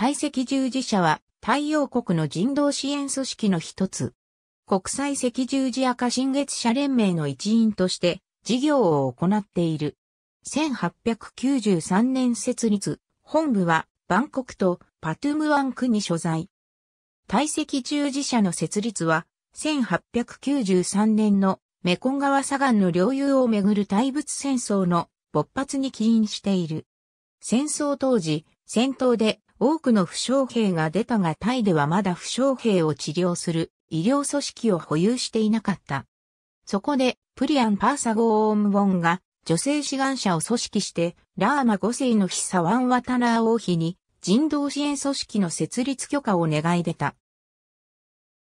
堆積十字社は太陽国の人道支援組織の一つ。国際赤十字赤新月社連盟の一員として事業を行っている。1893年設立、本部はバンコクとパトゥムワン区に所在。堆積十字社の設立は1893年のメコン川左岸の領有をめぐる大仏戦争の勃発に起因している。戦争当時、戦闘で多くの負傷兵が出たがタイではまだ負傷兵を治療する医療組織を保有していなかった。そこで、プリアン・パーサゴー・オーウォンが、女性志願者を組織して、ラーマ5世のヒサワン・ワタナー王妃に、人道支援組織の設立許可を願い出た。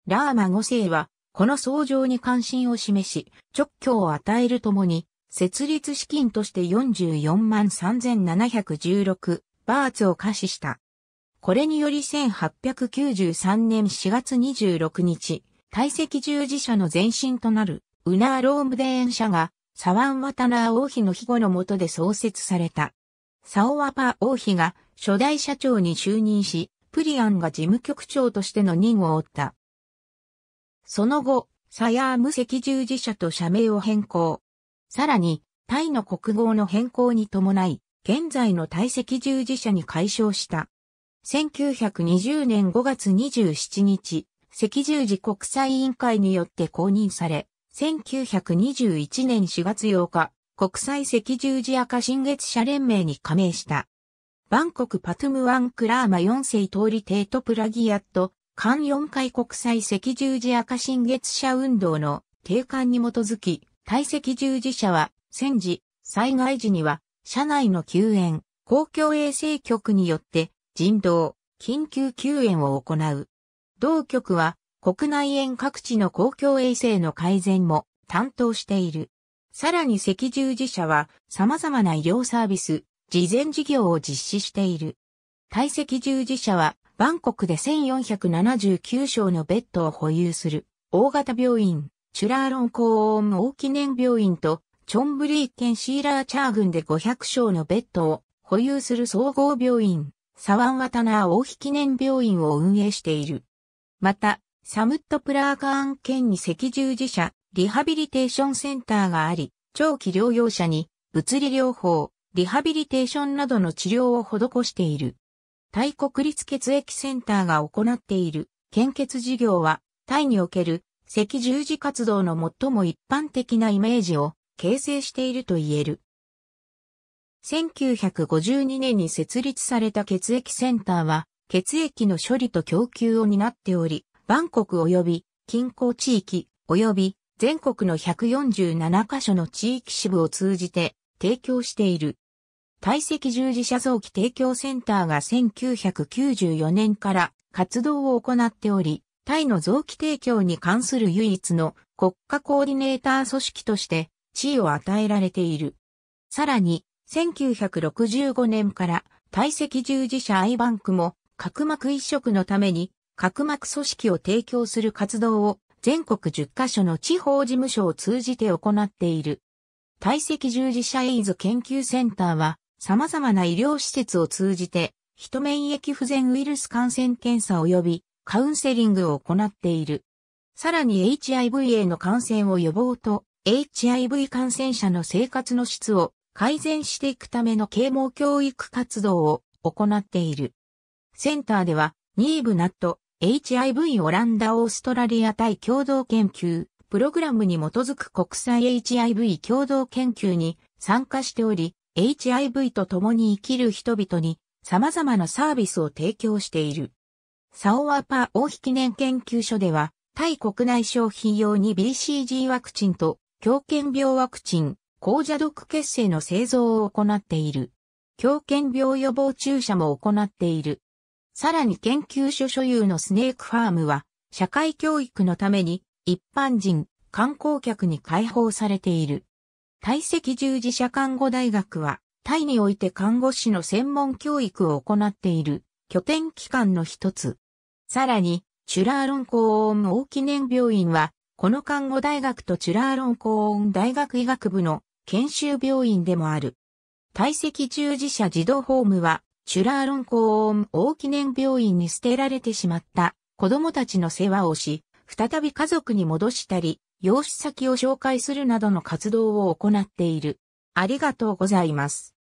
ラーマ5世は、この創上に関心を示し、直挙を与えるともに、設立資金として44万3716バーツを可視した。これにより1893年4月26日、体積従事者の前身となる、ウナーロームデーン社が、サワンワタナー王妃の庇護の下で創設された。サオワパ王妃が初代社長に就任し、プリアンが事務局長としての任を負った。その後、サヤーム赤十字社と社名を変更。さらに、タイの国号の変更に伴い、現在の体積従事者に解消した。1920年5月27日、赤十字国際委員会によって公認され、1921年4月8日、国際赤十字赤新月社連盟に加盟した。バンコクパトゥムワンクラーマ4世通り帝都プラギアット、関4回国際赤十字赤新月社運動の定款に基づき、大赤十字社は、戦時、災害時には、社内の救援、公共衛生局によって、人道、緊急救援を行う。同局は国内園各地の公共衛生の改善も担当している。さらに赤十字社は様々な医療サービス、事前事業を実施している。対赤十字社はバンコクで1479床のベッドを保有する大型病院、チュラーロン高温大記念病院とチョンブリー県シーラーチャー群で500床のベッドを保有する総合病院、サワンワタナー王妃記念病院を運営している。また、サムットプラーカーン県に赤十字社、リハビリテーションセンターがあり、長期療養者に物理療法、リハビリテーションなどの治療を施している。タイ国立血液センターが行っている献血事業は、タイにおける赤十字活動の最も一般的なイメージを形成していると言える。1952年に設立された血液センターは、血液の処理と供給を担っており、バンコク及び近郊地域及び全国の147カ所の地域支部を通じて提供している。体積従事者臓器提供センターが1994年から活動を行っており、タイの臓器提供に関する唯一の国家コーディネーター組織として地位を与えられている。さらに、1965年から体積従事者アイバンクも角膜移植のために角膜組織を提供する活動を全国10カ所の地方事務所を通じて行っている。体積従事者エイズ研究センターは様々な医療施設を通じて人免疫不全ウイルス感染検査及びカウンセリングを行っている。さらに HIV への感染を予防と HIV 感染者の生活の質を改善していくための啓蒙教育活動を行っている。センターでは、ニーブナット、HIV オランダオーストラリア対共同研究、プログラムに基づく国際 HIV 共同研究に参加しており、HIV と共に生きる人々に様々なサービスを提供している。サオアパ王妃記念研究所では、対国内消費用に BCG ワクチンと狂犬病ワクチン、高蛇毒血清の製造を行っている。狂犬病予防注射も行っている。さらに研究所所有のスネークファームは、社会教育のために、一般人、観光客に開放されている。体積従事者看護大学は、タイにおいて看護師の専門教育を行っている拠点機関の一つ。さらに、チュラーロン高音大記念病院は、この看護大学とチュラーロン高音大学医学部の研修病院でもある。体積従事者児童ホームは、チュラーロン高音、大記念病院に捨てられてしまった子供たちの世話をし、再び家族に戻したり、養子先を紹介するなどの活動を行っている。ありがとうございます。